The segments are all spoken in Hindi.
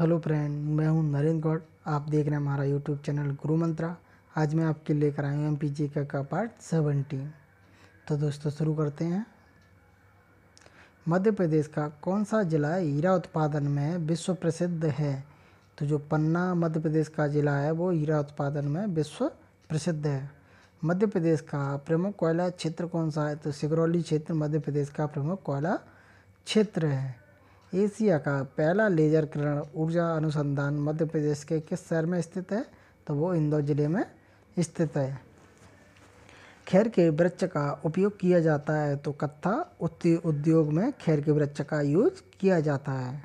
हेलो फ्रेंड मैं हूं नरेंद्र गौड़ आप देख रहे हैं हमारा यूट्यूब चैनल गुरु मंत्रा आज मैं आपके लेकर आया हूं एम पी का पार्ट सेवनटीन तो दोस्तों शुरू करते हैं मध्य प्रदेश का कौन सा जिला हीरा उत्पादन में विश्व प्रसिद्ध है तो जो पन्ना मध्य प्रदेश का जिला है वो हीरा उत्पादन में विश्व प्रसिद्ध है मध्य प्रदेश का प्रमुख कोयला क्षेत्र कौन सा है तो सिगरौली क्षेत्र मध्य प्रदेश का प्रमुख कोयला क्षेत्र है एशिया का पहला लेजर किरण ऊर्जा अनुसंधान मध्य प्रदेश के किस शहर में स्थित है तो वो इंदौर जिले में स्थित है खैर के वृक्ष का उपयोग किया जाता है तो कत्था उद्योग में खैर के वृक्ष का यूज किया जाता है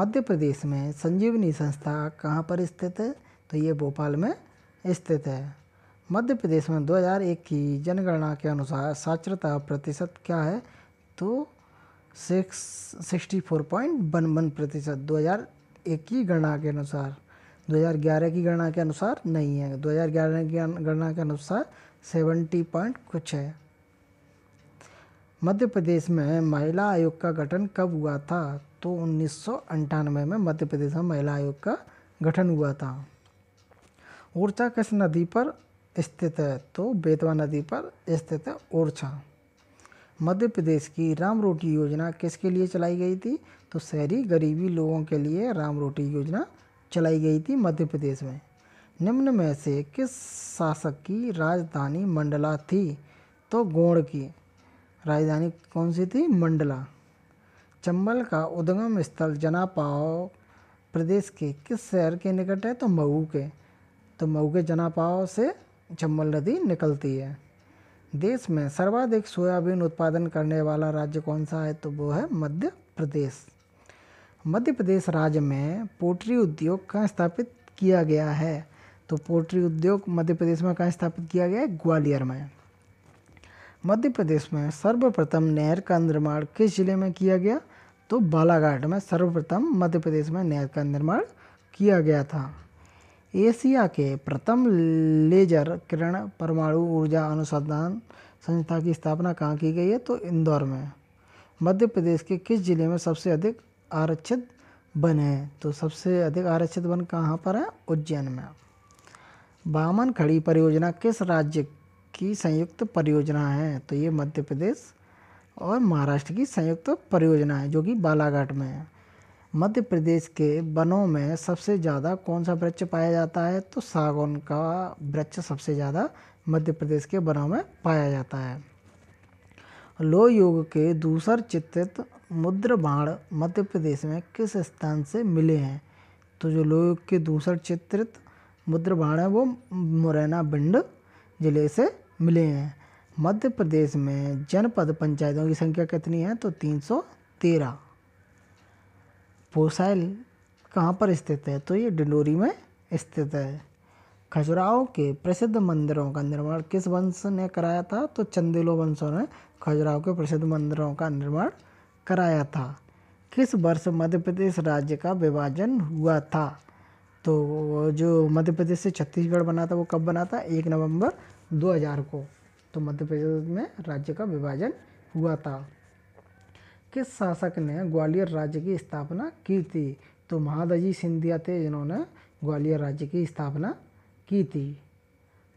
मध्य प्रदेश में संजीवनी संस्था कहाँ पर स्थित है तो ये भोपाल में स्थित है मध्य प्रदेश में 2001 की जनगणना के अनुसार साक्षरता प्रतिशत क्या है तो six sixty four point one one प्रतिशत दो हज़ार एक की गणना के अनुसार 2011 की गणना के अनुसार नहीं है 2011 की गणना के अनुसार 70 पॉइंट कुछ है मध्य प्रदेश में महिला आयोग का गठन कब हुआ था तो उन्नीस में मध्य प्रदेश में महिला आयोग का गठन हुआ था ओरछा किस नदी पर स्थित है तो बेतवा नदी पर स्थित है ओरछा मध्य प्रदेश की राम रोटी योजना किसके लिए चलाई गई थी तो शहरी गरीबी लोगों के लिए राम रोटी योजना चलाई गई थी मध्य प्रदेश में निम्न में से किस शासक की राजधानी मंडला थी तो गोंड की राजधानी कौन सी थी मंडला चंबल का उद्गम स्थल जनापाव प्रदेश के किस शहर के निकट है तो मऊ के तो मऊ के जनापाव से चंबल नदी निकलती है देश में सर्वाधिक सोयाबीन उत्पादन करने वाला राज्य कौन सा है तो वो है मध्य प्रदेश मध्य प्रदेश राज्य में पोल्ट्री उद्योग कहाँ स्थापित किया गया है तो पोल्ट्री उद्योग मध्य प्रदेश में कहाँ स्थापित किया गया है ग्वालियर में मध्य प्रदेश में सर्वप्रथम नहर का निर्माण किस जिले में किया गया तो बालाघाट में सर्वप्रथम मध्य प्रदेश में नहर का निर्माण किया गया था एशिया के प्रथम लेजर किरण परमाणु ऊर्जा अनुसंधान संस्था की स्थापना कहाँ की गई है तो इंदौर में मध्य प्रदेश के किस जिले में सबसे अधिक आरक्षित वन है तो सबसे अधिक आरक्षित वन कहाँ पर है उज्जैन में बामन खड़ी परियोजना किस राज्य की संयुक्त परियोजना है तो ये मध्य प्रदेश और महाराष्ट्र की संयुक्त परियोजना है जो कि बालाघाट में है मध्य प्रदेश के वनों में सबसे ज़्यादा कौन सा वृक्ष पाया जाता है तो सागौन का वृक्ष सबसे ज़्यादा मध्य प्रदेश के वनों में पाया जाता है लोह युग के दूसर चित्रित मुद्र बाण मध्य प्रदेश में किस स्थान से मिले हैं तो जो लोह युग के दूसर चित्रित मुद्र बाण है वो मुरैना बिंड जिले से मिले हैं मध्य प्रदेश में जनपद पंचायतों की संख्या कितनी है तो तीन सौ तेरह पोसाइल कहाँ पर स्थित है तो ये डिंडोरी में स्थित है खजुराहो के प्रसिद्ध मंदिरों का निर्माण किस वंश ने कराया था तो चंदेलो वंशों ने खजुराहो के प्रसिद्ध मंदिरों का निर्माण कराया था किस वर्ष मध्य प्रदेश राज्य का विभाजन हुआ था तो जो मध्य प्रदेश से छत्तीसगढ़ बना था वो कब बना था एक नवंबर 2000 को तो मध्य प्रदेश में राज्य का विभाजन हुआ था किस शासक ने ग्वालियर राज्य की स्थापना की थी तो महादजी सिंधिया थे जिन्होंने ग्वालियर राज्य की स्थापना की थी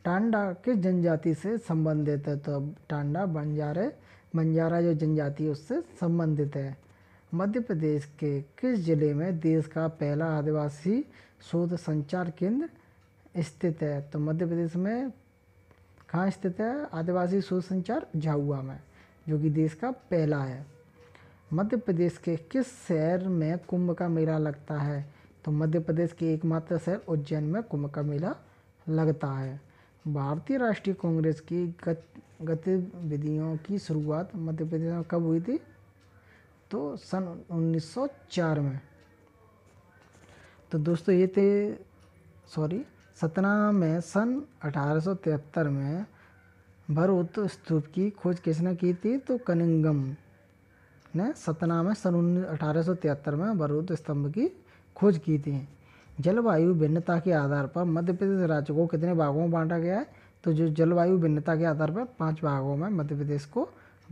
टांडा किस जनजाति से संबंधित है तो अब टांडा बंजारे बंजारा जो जनजाति है उससे संबंधित है मध्य प्रदेश के किस जिले में देश का पहला आदिवासी शोध संचार केंद्र स्थित है तो मध्य प्रदेश में कहाँ स्थित है आदिवासी शोध संचार झाऊआ में जो कि देश का पहला है मध्य प्रदेश के किस शहर में कुंभ का मेला लगता है तो मध्य प्रदेश के एकमात्र शहर उज्जैन में कुंभ का मेला लगता है भारतीय राष्ट्रीय कांग्रेस की गत गतिविधियों की शुरुआत मध्य प्रदेश में कब हुई थी तो सन 1904 में तो दोस्तों ये थे सॉरी सतना में सन अठारह में भरूत स्तूप की खोज किसने की थी तो कनिंगम ने सतना में सन अठारह में बरूद स्तंभ की खोज की थी जलवायु भिन्नता के आधार पर मध्य प्रदेश राज्य को कितने भागों में बांटा गया है तो जो जलवायु भिन्नता के आधार पर पांच भागों में मध्य प्रदेश को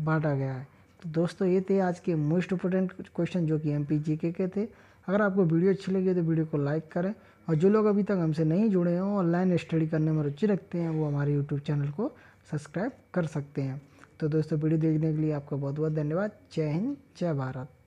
बांटा गया है तो दोस्तों ये थे आज के मोस्ट इंपोर्टेंट क्वेश्चन जो कि एम पी जी के के थे अगर आपको वीडियो अच्छी लगी हो तो वीडियो को लाइक करें और जो लोग अभी तक हमसे नहीं जुड़े हों ऑनलाइन स्टडी करने में रुचि रखते हैं वो हमारे यूट्यूब चैनल को सब्सक्राइब कर सकते हैं तो दोस्तों वीडियो देखने के लिए आपका बहुत बहुत धन्यवाद जय हिंद जय भारत